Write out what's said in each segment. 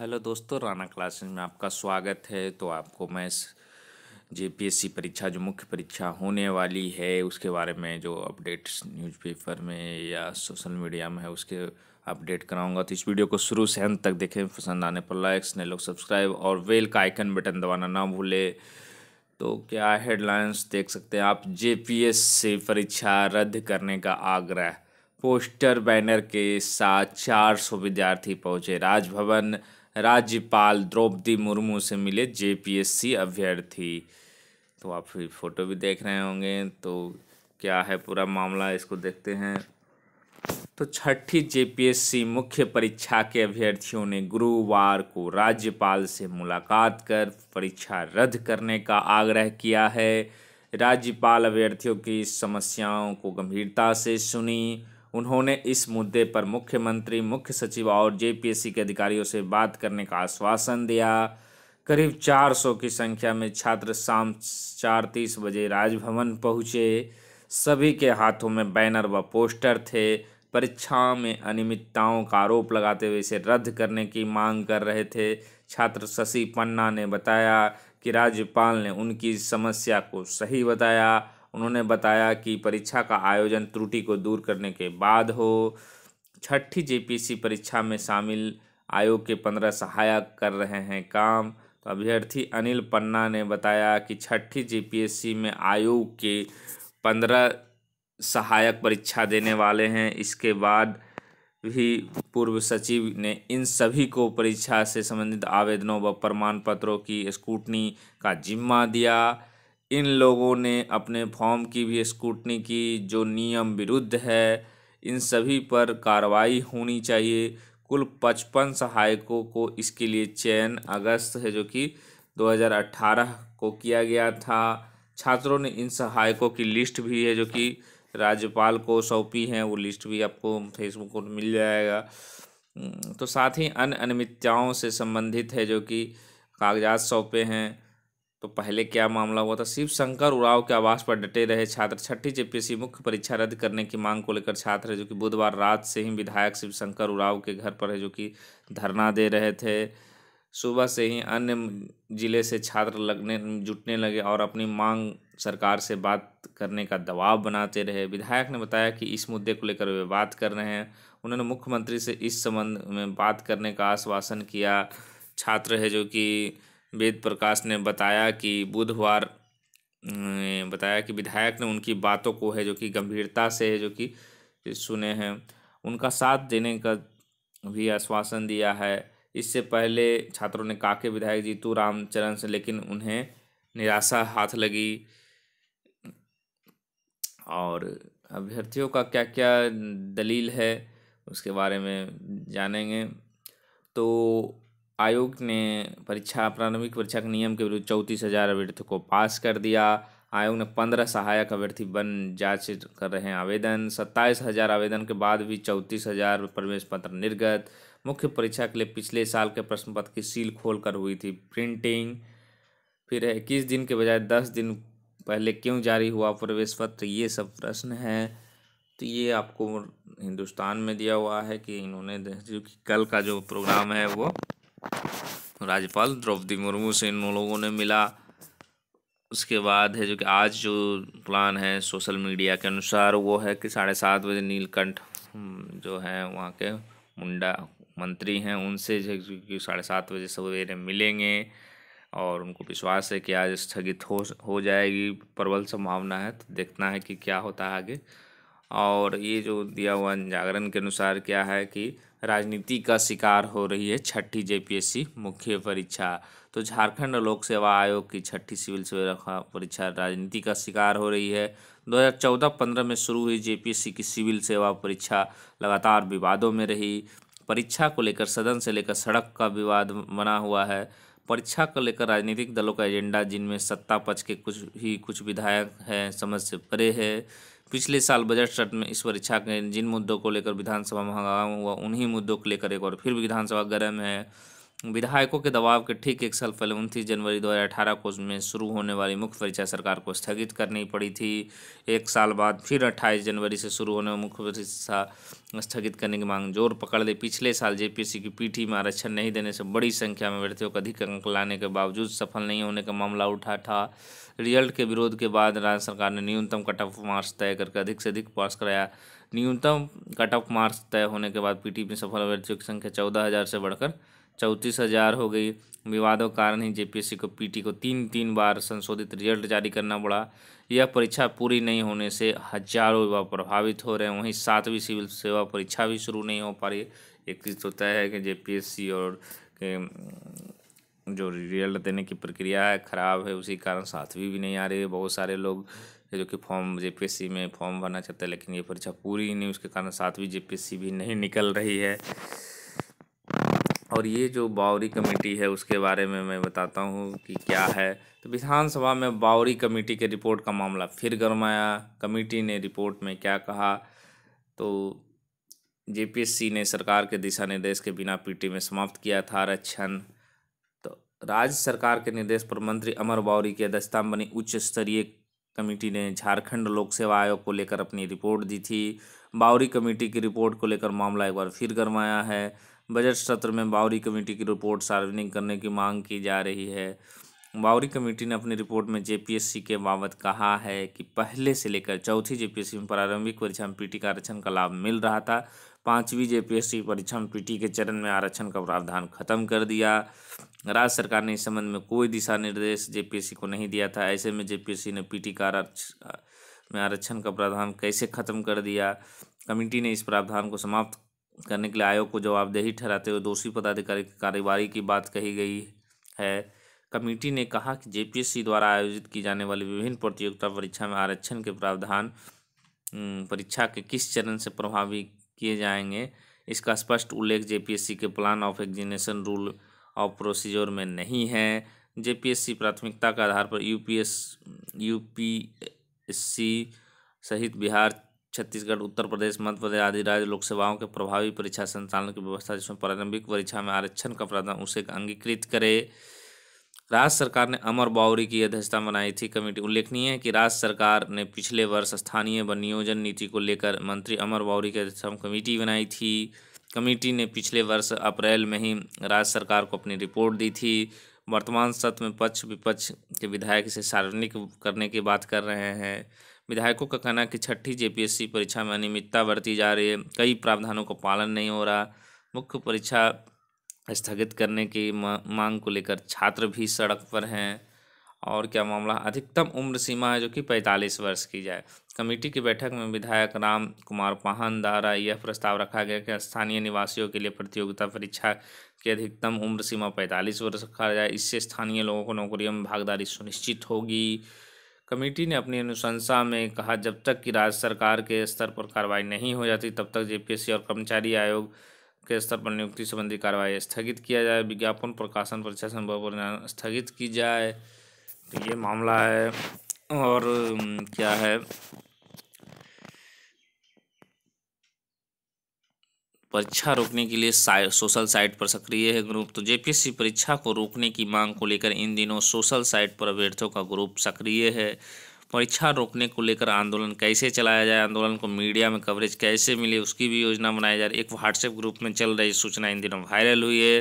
hello दोस्तों Rana classes में आपका स्वागत है तो आपको मैं जे परीक्षा जो मुख्य परीक्षा होने वाली है उसके बारे में जो अपडेट्स न्यूज़पेपर में या सोशल मीडिया में है उसके अपडेट कराऊंगा तो इस वीडियो को शुरू से अंत तक देखें पसंद आने पर लाइक नए लोग सब्सक्राइब और वेल का आइकन बटन दबाना ना भूले तो क्या हेडलाइंस देख सकते हैं आप जेपीएससी परीक्षा रद्द करने का आग्रह पोस्टर बैनर के साथ 400 विद्यार्थी पहुंचे राजभवन राज्यपाल द्रौपदी मुर्मू से मिले जेपीएससी अभ्यर्थी तो आप फिर फोटो भी देख रहे होंगे तो क्या है पूरा मामला इसको देखते हैं तो छठी जेपीएससी मुख्य परीक्षा के अभ्यर्थियों ने गुरुवार को राज्यपाल से मुलाकात कर परीक्षा रद्द करने का आग्रह किया है राज्यपाल अभ्यर्थियों की समस्याओं को गंभीरता से सुनी उन्होंने इस मुद्दे पर मुख्यमंत्री मुख्य सचिव और जेपीएससी के अधिकारियों से बात करने का आश्वासन दिया करीब 400 की संख्या में छात्र शाम चार तीस बजे राजभवन पहुंचे सभी के हाथों में बैनर व पोस्टर थे परीक्षा में अनियमितताओं का आरोप लगाते हुए इसे रद्द करने की मांग कर रहे थे छात्र शशि पन्ना ने बताया कि राज्यपाल ने उनकी समस्या को सही बताया उन्होंने बताया कि परीक्षा का आयोजन त्रुटि को दूर करने के बाद हो छठी जेपीसी परीक्षा में शामिल आयोग के पंद्रह सहायक कर रहे हैं काम तो अभ्यर्थी अनिल पन्ना ने बताया कि छठी जेपीएससी में आयोग के पंद्रह सहायक परीक्षा देने वाले हैं इसके बाद भी पूर्व सचिव ने इन सभी को परीक्षा से संबंधित आवेदनों व प्रमाण पत्रों की स्कूटनी का जिम्मा दिया इन लोगों ने अपने फॉर्म की भी स्क्रूटनी की जो नियम विरुद्ध है इन सभी पर कार्रवाई होनी चाहिए कुल पचपन सहायकों को इसके लिए चयन अगस्त है जो कि 2018 को किया गया था छात्रों ने इन सहायकों की लिस्ट भी है जो कि राज्यपाल को सौंपी है वो लिस्ट भी आपको फेसबुक पर मिल जाएगा हम्म, तो साथ ही अन्य अनियमितताओं से संबंधित है जो कि कागजात सौंपे हैं तो पहले क्या मामला हुआ था शिव शंकर उराव के आवास पर डटे रहे छात्र छठी जेपीएससी मुख्य परीक्षा रद्द करने की मांग को लेकर छात्र जो कि बुधवार रात से ही विधायक शिव शंकर उराव के घर पर है जो कि धरना दे रहे थे सुबह से ही अन्य जिले से छात्र लगने जुटने लगे और अपनी मांग सरकार से बात करने का दबाव बनाते रहे विधायक ने बताया कि इस मुद्दे को लेकर वे बात कर रहे हैं उन्होंने मुख्यमंत्री से इस संबंध में बात करने का आश्वासन किया छात्र है जो कि वेद प्रकाश ने बताया कि बुधवार बताया कि विधायक ने उनकी बातों को है जो कि गंभीरता से है जो कि सुने हैं उनका साथ देने का भी आश्वासन दिया है इससे पहले छात्रों ने काके विधायक जीतू रामचरण से लेकिन उन्हें निराशा हाथ लगी और अभ्यर्थियों का क्या क्या दलील है उसके बारे में जानेंगे तो आयोग ने परीक्षा प्रारंभिक परीक्षा के नियम के विरुद्ध चौंतीस हजार अभ्यर्थियों को पास कर दिया आयोग ने पंद्रह सहायक अभ्यर्थी बन जांच कर रहे हैं आवेदन सत्ताईस हजार आवेदन के बाद भी चौंतीस हजार प्रवेश पत्र निर्गत मुख्य परीक्षा के लिए पिछले साल के प्रश्न पत्र की सील खोल कर हुई थी प्रिंटिंग फिर इक्कीस दिन के बजाय दस दिन पहले क्यों जारी हुआ प्रवेश पत्र ये सब प्रश्न हैं तो ये आपको हिंदुस्तान में दिया हुआ है कि इन्होंने कि कल का जो प्रोग्राम है वो राज्यपाल द्रौपदी मुर्मू से इन लोगों ने मिला उसके बाद है जो कि आज जो प्लान है सोशल मीडिया के अनुसार वो है कि साढ़े सात बजे नीलकंठ जो है वहाँ के मुंडा मंत्री हैं उनसे जो कि साढ़े सात बजे सवेरे मिलेंगे और उनको विश्वास है कि आज स्थगित हो हो जाएगी प्रबल संभावना है तो देखना है कि क्या होता है आगे और ये जो दिया हुआ जागरण के अनुसार क्या है कि राजनीति का शिकार हो रही है छठी जेपीएससी मुख्य परीक्षा तो झारखंड लोक सेवा आयोग की छठी सिविल सेवा परीक्षा राजनीति का शिकार हो रही है 2014-15 में शुरू हुई जेपीएससी की सिविल सेवा परीक्षा लगातार विवादों में रही परीक्षा को लेकर सदन से लेकर सड़क का विवाद बना हुआ है परीक्षा को लेकर राजनीतिक दलों का एजेंडा जिनमें सत्ता पक्ष के कुछ ही कुछ विधायक हैं समझ से परे है पिछले साल बजट सत्र में इस परीक्षा के जिन मुद्दों को लेकर विधानसभा में हंगामा हुआ उन्हीं मुद्दों को लेकर एक और फिर विधानसभा गर्म है विधायकों के दबाव के ठीक एक साल पहले उनतीस जनवरी 2018 को में शुरू होने वाली मुख्य परीक्षा सरकार को स्थगित करनी पड़ी थी एक साल बाद फिर 28 जनवरी से शुरू होने वाली मुख्य परीक्षा स्थगित करने की मांग जोर पकड़ ली पिछले साल जेपीएससी की पीटी में आरक्षण नहीं देने से बड़ी संख्या में अभ्यर्थियों का अधिक अंक लाने के बावजूद सफल नहीं होने का मामला उठा था रिजल्ट के विरोध के बाद राज्य सरकार ने न्यूनतम कट ऑफ मार्क्स तय करके अधिक से अधिक पास कराया न्यूनतम कट ऑफ मार्क्स तय होने के बाद पी में सफल अभ्यर्थियों की संख्या चौदह हज़ार से बढ़कर चौंतीस हज़ार हो गई विवादों के कारण ही जेपीएससी को पीटी को तीन तीन बार संशोधित रिजल्ट जारी करना पड़ा यह परीक्षा पूरी नहीं होने से हजारों युवा प्रभावित हो रहे हैं वहीं सातवीं सिविल सेवा परीक्षा भी शुरू नहीं हो पा रही एक चीज़ तो तय है कि जेपीएससी और जो रिजल्ट देने की प्रक्रिया है ख़राब है उसी कारण सातवीं भी नहीं आ रही है बहुत सारे लोग जो कि फॉर्म जे में फॉर्म भरना चाहते हैं लेकिन ये परीक्षा पूरी ही नहीं उसके कारण सातवीं जे भी नहीं निकल रही है और ये जो बावरी कमेटी है उसके बारे में मैं बताता हूँ कि क्या है तो विधानसभा में बावरी कमेटी के रिपोर्ट का मामला फिर गरमाया कमेटी ने रिपोर्ट में क्या कहा तो जेपीएससी ने सरकार के दिशा निर्देश के बिना पीटी में समाप्त किया था आरक्षण तो राज्य सरकार के निर्देश पर मंत्री अमर बावरी की अध्यक्षता में बनी उच्च स्तरीय कमेटी ने झारखंड लोक सेवा आयोग को लेकर अपनी रिपोर्ट दी थी बावरी कमेटी की रिपोर्ट को लेकर मामला एक बार फिर गरमाया है बजट सत्र में बावरी कमेटी की रिपोर्ट सार्वजनिक करने की मांग की जा रही है बावरी कमेटी ने अपनी रिपोर्ट में जेपीएससी के बाबत कहा है कि पहले से लेकर चौथी जेपीएससी में प्रारंभिक परीक्षा में पीटी का आरक्षण का लाभ मिल रहा था पाँचवीं जेपीएससी परीक्षा में पीटी के चरण में आरक्षण का प्रावधान खत्म कर दिया राज्य सरकार ने इस संबंध में कोई दिशा निर्देश जेपीएससी को नहीं दिया था ऐसे में जेपीएससी ने पीटी का आरक्षण में आरक्षण का प्रावधान कैसे खत्म कर दिया कमेटी ने इस प्रावधान को समाप्त करने के लिए आयोग को जवाबदेही ठहराते हुए दोषी पदाधिकारी की कार्यवाही की बात कही गई है कमेटी ने कहा कि जेपीएससी द्वारा आयोजित की जाने वाली विभिन्न प्रतियोगिता परीक्षा में आरक्षण के प्रावधान परीक्षा के किस चरण से प्रभावी किए जाएंगे इसका स्पष्ट उल्लेख जेपीएससी के plan of examination rule of procedure में नहीं है जेपीएससी प्राथमिकता के आधार पर यूपीएस यूपीएससी सहित बिहार छत्तीसगढ़ उत्तर प्रदेश मध्य प्रदेश आदि राज्य लोक सेवाओं के प्रभावी परीक्षा संचालन की व्यवस्था जिसमें प्रारंभिक परीक्षा में आरक्षण का प्रावधान उसे अंगीकृत करे राज्य सरकार ने अमर बाउरी की अध्यक्षता बनाई थी कमेटी उल्लेखनीय है कि राज्य सरकार ने पिछले वर्ष स्थानीय व नियोजन नीति को लेकर मंत्री अमर बाउरी की अध्यक्षता में कमेटी बनाई थी कमेटी ने पिछले वर्ष अप्रैल में ही राज्य सरकार को अपनी रिपोर्ट दी थी वर्तमान सत्र में पक्ष विपक्ष के विधायक इसे सार्वजनिक करने की बात कर रहे हैं विधायकों का कहना है कि छठी जेपीएससी परीक्षा में अनियमितता बरती जा रही है कई प्रावधानों का पालन नहीं हो रहा मुख्य परीक्षा स्थगित करने की मांग को लेकर छात्र भी सड़क पर हैं और क्या मामला अधिकतम उम्र सीमा है जो कि पैंतालीस वर्ष की जाए कमेटी की बैठक में विधायक राम कुमार पाहन द्वारा यह प्रस्ताव रखा गया कि स्थानीय निवासियों के लिए प्रतियोगिता परीक्षा की अधिकतम उम्र सीमा पैंतालीस वर्ष रखा जाए इससे स्थानीय लोगों को नौकरियों में भागीदारी सुनिश्चित होगी कमेटी ने अपनी अनुशंसा में कहा जब तक कि राज्य सरकार के स्तर पर कार्रवाई नहीं हो जाती तब तक जेपीएससी और कर्मचारी आयोग के स्तर पर नियुक्ति संबंधी कार्रवाई स्थगित किया जाए विज्ञापन प्रकाशन परीक्षा संभव स्थगित की जाए तो ये मामला है और क्या है परीक्षा रोकने के लिए सोशल साइट पर सक्रिय है ग्रुप तो जेपीएससी परीक्षा को रोकने की मांग को लेकर इन दिनों सोशल साइट पर अभ्यर्थियों का ग्रुप सक्रिय है परीक्षा रोकने को लेकर आंदोलन कैसे चलाया जाए आंदोलन को मीडिया में कवरेज कैसे मिले उसकी भी योजना बनाई जा रही है एक व्हाट्सएप ग्रुप में चल रही सूचना इन दिनों वायरल हुई है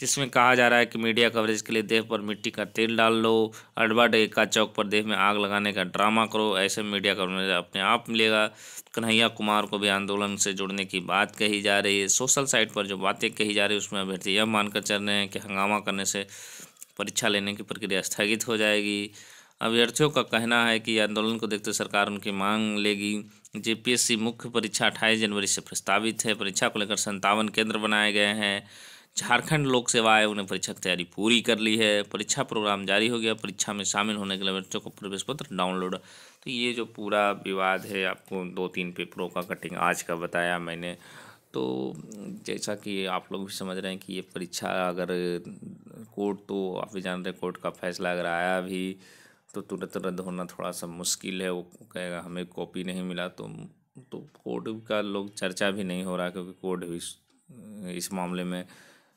जिसमें कहा जा रहा है कि मीडिया कवरेज के लिए देह पर मिट्टी का तेल डाल लो अडवा डेका चौक पर देह में आग लगाने का ड्रामा करो ऐसे मीडिया कवरेज अपने आप मिलेगा कन्हैया कुमार को भी आंदोलन से जुड़ने की बात कही जा रही है सोशल साइट पर जो बातें कही जा रही है उसमें अभ्यर्थी यह मानकर चल रहे हैं कि हंगामा करने से परीक्षा लेने की प्रक्रिया स्थगित हो जाएगी अभ्यर्थियों का कहना है कि आंदोलन को देखते सरकार उनकी मांग लेगी जेपीएससी मुख्य परीक्षा अट्ठाईस जनवरी से प्रस्तावित है परीक्षा को लेकर संतावन केंद्र बनाए गए हैं झारखंड लोक सेवा आयोग ने परीक्षा की तैयारी पूरी कर ली है परीक्षा प्रोग्राम जारी हो गया परीक्षा में शामिल होने के लिए बच्चों को प्रवेश पत्र डाउनलोड तो ये जो पूरा विवाद है आपको दो तीन पेपरों का कटिंग आज का बताया मैंने तो जैसा कि आप लोग भी समझ रहे हैं कि ये परीक्षा अगर कोर्ट तो आप भी जान रहे कोर्ट का फैसला अगर आया भी तो तुरंत रद्द होना थोड़ा सा मुश्किल है वो कहेगा हमें कॉपी नहीं मिला तो तो कोर्ट का लोग चर्चा भी नहीं हो रहा क्योंकि कोर्ट भी इस मामले में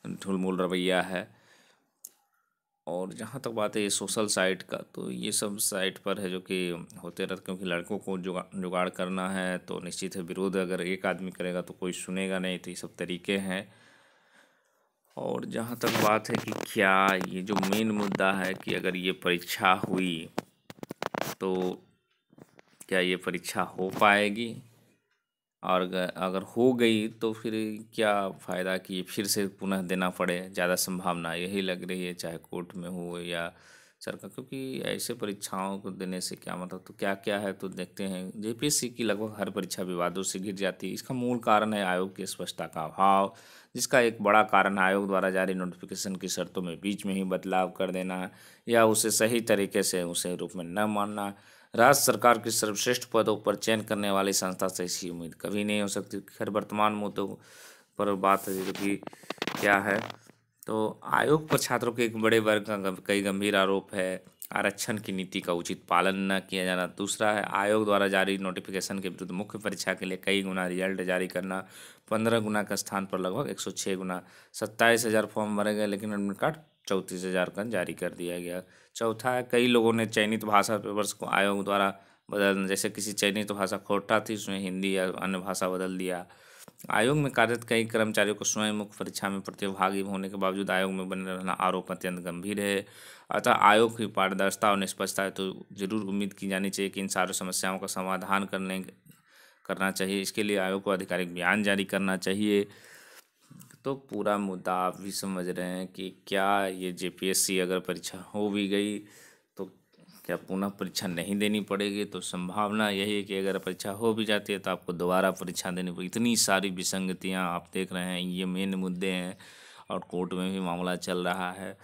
ढुलमुल रवैया है और जहाँ तक बात है ये सोशल साइट का तो ये सब साइट पर है जो कि होते रहते क्योंकि लड़कों को जुगा जुगाड़ करना है तो निश्चित है विरोध अगर एक आदमी करेगा तो कोई सुनेगा नहीं तो ये सब तरीके हैं और जहाँ तक बात है कि क्या ये जो मेन मुद्दा है कि अगर ये परीक्षा हुई तो क्या ये परीक्षा हो पाएगी और अगर हो गई तो फिर क्या फ़ायदा कि फिर से पुनः देना पड़े ज़्यादा संभावना यही लग रही है चाहे कोर्ट में हो या सरकार क्योंकि ऐसे परीक्षाओं को देने से क्या मतलब तो क्या क्या है तो देखते हैं जेपीएससी की लगभग हर परीक्षा विवादों से घिर जाती है इसका मूल कारण है आयोग की स्पष्टता का अभाव जिसका एक बड़ा कारण आयोग द्वारा जारी नोटिफिकेशन की शर्तों में बीच में ही बदलाव कर देना या उसे सही तरीके से उसे रूप में न मानना राज्य सरकार के सर्वश्रेष्ठ पदों पर चयन करने वाली संस्था से ऐसी उम्मीद कभी नहीं हो सकती खैर वर्तमान मुद्दों पर बात क्या है तो आयोग पर छात्रों के एक बड़े वर्ग का कई गंभीर आरोप है आरक्षण की नीति का उचित पालन न किया जाना दूसरा है आयोग द्वारा जारी नोटिफिकेशन के विरुद्ध मुख्य परीक्षा के लिए कई गुना रिजल्ट जारी करना पंद्रह गुना के स्थान पर लगभग एक सौ छः गुना सत्ताईस हज़ार फॉर्म भरे गए लेकिन एडमिट कार्ड चौंतीस हज़ार का जारी कर दिया गया चौथा है कई लोगों ने चयनित भाषा पेपर्स को आयोग द्वारा बदलना जैसे किसी चयनित भाषा खोटा थी उसमें हिंदी या अन्य भाषा बदल दिया आयोग में कार्यरत कई कर्मचारियों को स्वयं मुख्य परीक्षा में प्रतिभागी होने के बावजूद आयोग में बने रहना आरोप अत्यंत गंभीर है अतः आयोग की पारदर्शिता और निष्पक्षता है तो जरूर उम्मीद की जानी चाहिए कि इन सारी समस्याओं का समाधान करने करना चाहिए इसके लिए आयोग को आधिकारिक बयान जारी करना चाहिए तो पूरा मुद्दा आप भी समझ रहे हैं कि क्या ये जे अगर परीक्षा हो भी गई कि आप पुनः परीक्षा नहीं देनी पड़ेगी तो संभावना यही है कि अगर परीक्षा हो भी जाती है तो आपको दोबारा परीक्षा देनी पड़ेगी इतनी सारी विसंगतियाँ आप देख रहे हैं ये मेन मुद्दे हैं और कोर्ट में भी मामला चल रहा है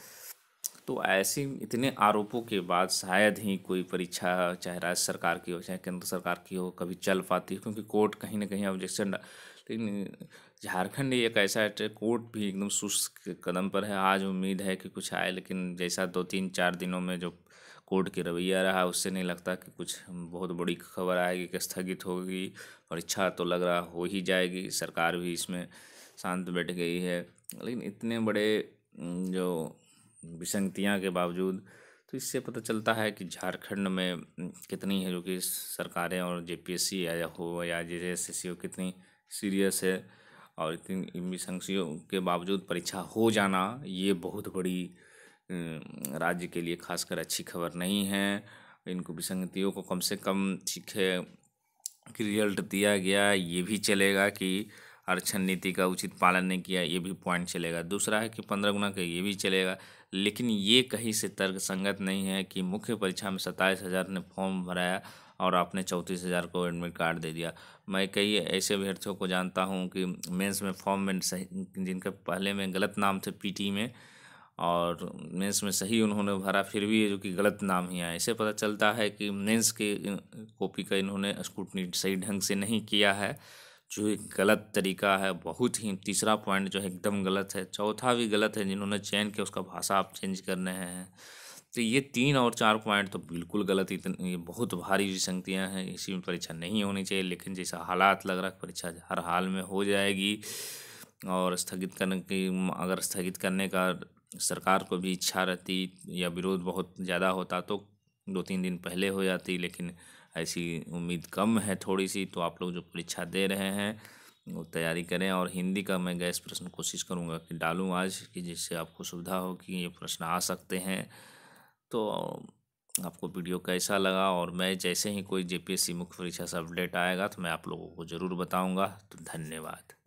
तो ऐसे इतने आरोपों के बाद शायद ही कोई परीक्षा चाहे राज्य सरकार की हो चाहे केंद्र सरकार की हो कभी चल पाती है क्योंकि कोर्ट कहीं ना कहीं ऑब्जेक्शन लेकिन झारखंड एक ऐसा कोर्ट भी एकदम सुस्त कदम पर है आज उम्मीद है कि कुछ आए लेकिन जैसा दो तीन चार दिनों में जो कोर्ट के रवैया रहा उससे नहीं लगता कि कुछ बहुत बड़ी खबर आएगी कि स्थगित होगी परीक्षा तो लग रहा हो ही जाएगी सरकार भी इसमें शांत बैठ गई है लेकिन इतने बड़े जो विसंगतियाँ के बावजूद तो इससे पता चलता है कि झारखंड में कितनी है जो कि सरकारें और जे सी या हो या जे हो कितनी सीरियस है और इतनी विसंगतियों के बावजूद परीक्षा हो जाना ये बहुत बड़ी राज्य के लिए खासकर अच्छी खबर नहीं है इनको विसंगतियों को कम से कम सीखे रिजल्ट दिया गया ये भी चलेगा कि आरक्षण नीति का उचित पालन नहीं किया ये भी पॉइंट चलेगा दूसरा है कि पंद्रह गुना का ये भी चलेगा लेकिन ये कहीं से तर्क संगत नहीं है कि मुख्य परीक्षा में सत्ताईस हज़ार ने फॉर्म भराया और आपने चौंतीस हज़ार को एडमिट कार्ड दे दिया मैं कई ऐसे अभ्यर्थियों को जानता हूँ कि मेंस में फॉर्म में सही जिनके पहले में गलत नाम थे पीटी में और मेंस में सही उन्होंने भरा फिर भी ये जो कि गलत नाम ही आया इसे पता चलता है कि मेंस के कॉपी का इन्होंने स्कूटनी सही ढंग से नहीं किया है जो एक गलत तरीका है बहुत ही तीसरा पॉइंट जो है एकदम गलत है चौथा भी गलत है जिन्होंने चैन के उसका भाषा आप चेंज करने हैं तो ये तीन और चार पॉइंट तो बिल्कुल गलत इतनी ये बहुत भारी विसंगतियाँ हैं इसी में परीक्षा नहीं होनी चाहिए लेकिन जैसा हालात लग रहा है परीक्षा हर हाल में हो जाएगी और स्थगित करने की अगर स्थगित करने का सरकार को भी इच्छा रहती या विरोध बहुत ज़्यादा होता तो दो तीन दिन पहले हो जाती लेकिन ऐसी उम्मीद कम है थोड़ी सी तो आप लोग जो परीक्षा दे रहे हैं वो तैयारी करें और हिंदी का मैं गैस प्रश्न कोशिश करूँगा कि डालूँ आज कि जिससे आपको सुविधा हो कि ये प्रश्न आ सकते हैं तो आपको वीडियो कैसा लगा और मैं जैसे ही कोई जेपीएससी मुख्य परीक्षा से अपडेट आएगा तो मैं आप लोगों को ज़रूर बताऊँगा तो धन्यवाद